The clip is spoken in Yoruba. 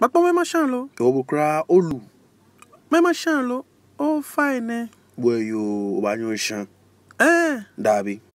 Papa mema lo, Obo kra olu. Mema shanlo. Oh fine. Boy yo obanyo shan. Eh. Dabi.